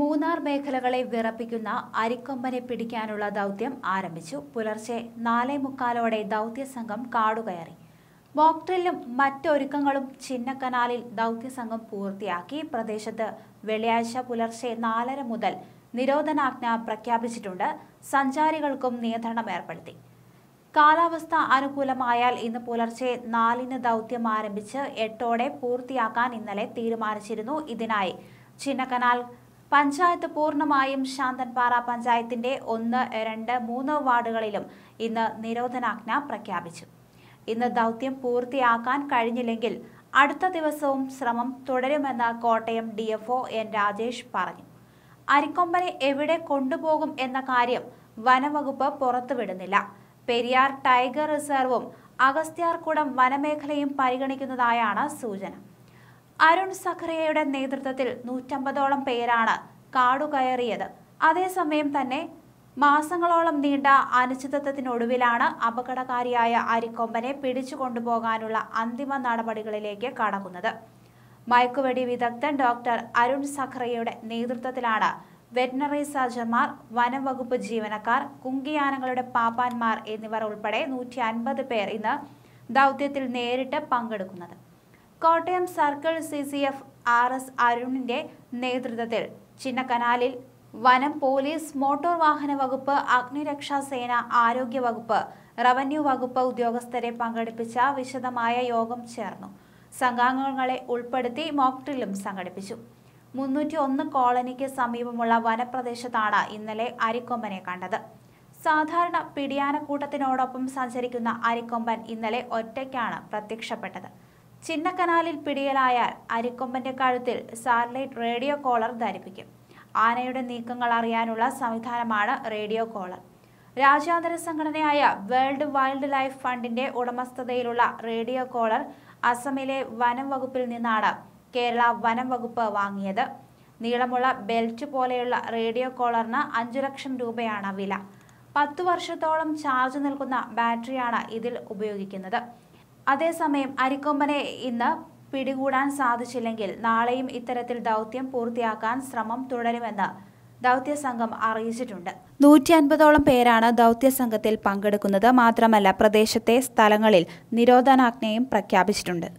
മൂന്നാർ മേഖലകളെ വിറപ്പിക്കുന്ന അരിക്കൊമ്പനെ പിടിക്കാനുള്ള ദൗത്യം ആരംഭിച്ചു പുലർച്ചെ നാലേ മുക്കാലോടെ ദൗത്യസംഘം കാടുകയറി മോക്ട്രില്ലും മറ്റൊരുക്കങ്ങളും ചിന്നക്കനാലിൽ ദൗത്യസംഘം പൂർത്തിയാക്കി പ്രദേശത്ത് വെള്ളിയാഴ്ച പുലർച്ചെ നാലര മുതൽ നിരോധനാജ്ഞ പ്രഖ്യാപിച്ചിട്ടുണ്ട് സഞ്ചാരികൾക്കും നിയന്ത്രണം ഏർപ്പെടുത്തി കാലാവസ്ഥ അനുകൂലമായാൽ ഇന്ന് പുലർച്ചെ നാലിന് ദൗത്യം ആരംഭിച്ച് എട്ടോടെ പൂർത്തിയാക്കാൻ ഇന്നലെ തീരുമാനിച്ചിരുന്നു ഇതിനായി ചിന്നക്കനാൽ പഞ്ചായത്ത് പൂർണ്ണമായും ശാന്തൻപാറ പഞ്ചായത്തിന്റെ ഒന്ന് രണ്ട് മൂന്ന് വാർഡുകളിലും ഇന്ന് നിരോധനാജ്ഞ പ്രഖ്യാപിച്ചു ഇന്ന് ദൗത്യം പൂർത്തിയാക്കാൻ കഴിഞ്ഞില്ലെങ്കിൽ അടുത്ത ദിവസവും ശ്രമം തുടരുമെന്ന് Kottayam D F N Rajesh പറഞ്ഞു അരിക്കൊമ്പനെ എവിടെ കൊണ്ടുപോകും എന്ന കാര്യം വനവകുപ്പ് പുറത്തുവിടുന്നില്ല പെരിയാർ ടൈഗർ റിസർവും അഗസ്ത്യാർകുടം വനമേഖലയും പരിഗണിക്കുന്നതായാണ് സൂചന അരുൺ സഖറിയയുടെ നേതൃത്വത്തിൽ നൂറ്റമ്പതോളം പേരാണ് കാടുകയറിയത് അതേസമയം തന്നെ മാസങ്ങളോളം നീണ്ട അനിശ്ചിതത്വത്തിനൊടുവിലാണ് അപകടകാരിയായ അരിക്കൊമ്പനെ പിടിച്ചു കൊണ്ടുപോകാനുള്ള അന്തിമ നടപടികളിലേക്ക് കടക്കുന്നത് മയക്കുവെടി വിദഗ്ധൻ ഡോക്ടർ അരുൺ സഖറിയയുടെ നേതൃത്വത്തിലാണ് വെറ്റിനറി സർജന്മാർ വനം വകുപ്പ് ജീവനക്കാർ കുങ്കിയാനങ്ങളുടെ പാപ്പാന്മാർ എന്നിവർ ഉൾപ്പെടെ നൂറ്റി അൻപത് പേർ ഇന്ന് ദൗത്യത്തിൽ നേരിട്ട് പങ്കെടുക്കുന്നത് Kottayam circle C C F R S അരുണിന്റെ നേതൃത്വത്തിൽ ചിന്നക്കനാലിൽ വനം പോലീസ് മോട്ടോർ വാഹന വകുപ്പ് അഗ്നിരക്ഷാ സേന ആരോഗ്യ വകുപ്പ് റവന്യൂ വകുപ്പ് ഉദ്യോഗസ്ഥരെ പങ്കെടുപ്പിച്ച വിശദമായ യോഗം ചേർന്നു സംഘാംഗങ്ങളെ ഉൾപ്പെടുത്തി മോക്ട്രിലും സംഘടിപ്പിച്ചു മുന്നൂറ്റി ഒന്ന് കോളനിക്ക് സമീപമുള്ള വനപ്രദേശത്താണ് ഇന്നലെ അരിക്കൊമ്പനെ കണ്ടത് സാധാരണ പിടിയാനക്കൂട്ടത്തിനോടൊപ്പം സഞ്ചരിക്കുന്ന അരിക്കൊമ്പൻ ഇന്നലെ ഒറ്റയ്ക്കാണ് പ്രത്യക്ഷപ്പെട്ടത് ചിന്നക്കനാലിൽ പിടിയലായാൽ അരിക്കൊമ്പന്റെ കഴുത്തിൽ സാറ്റലൈറ്റ് റേഡിയോ കോളർ ധരിപ്പിക്കും ആനയുടെ നീക്കങ്ങൾ അറിയാനുള്ള സംവിധാനമാണ് റേഡിയോ കോളർ രാജ്യാന്തര സംഘടനയായ വേൾഡ് വൈൽഡ് ലൈഫ് ഫണ്ടിന്റെ ഉടമസ്ഥതയിലുള്ള റേഡിയോ കോളർ അസമിലെ വനം വകുപ്പിൽ നിന്നാണ് കേരള വനം വകുപ്പ് വാങ്ങിയത് നീളമുള്ള ബെൽറ്റ് പോലെയുള്ള റേഡിയോ കോളറിന് അഞ്ചു ലക്ഷം രൂപയാണ് വില പത്തു വർഷത്തോളം ചാർജ് നിൽക്കുന്ന ബാറ്ററിയാണ് ഇതിൽ ഉപയോഗിക്കുന്നത് അതേസമയം അരിക്കൊമ്പനെ ഇന്ന് പിടികൂടാൻ സാധിച്ചില്ലെങ്കിൽ നാളെയും ഇത്തരത്തിൽ ദൗത്യം പൂർത്തിയാക്കാൻ ശ്രമം തുടരുമെന്ന് ദൗത്യ സംഘം അറിയിച്ചിട്ടുണ്ട് നൂറ്റി അൻപതോളം പേരാണ് ദൗത്യ സംഘത്തിൽ പങ്കെടുക്കുന്നത് മാത്രമല്ല പ്രദേശത്തെ സ്ഥലങ്ങളിൽ നിരോധനാജ്ഞയും പ്രഖ്യാപിച്ചിട്ടുണ്ട്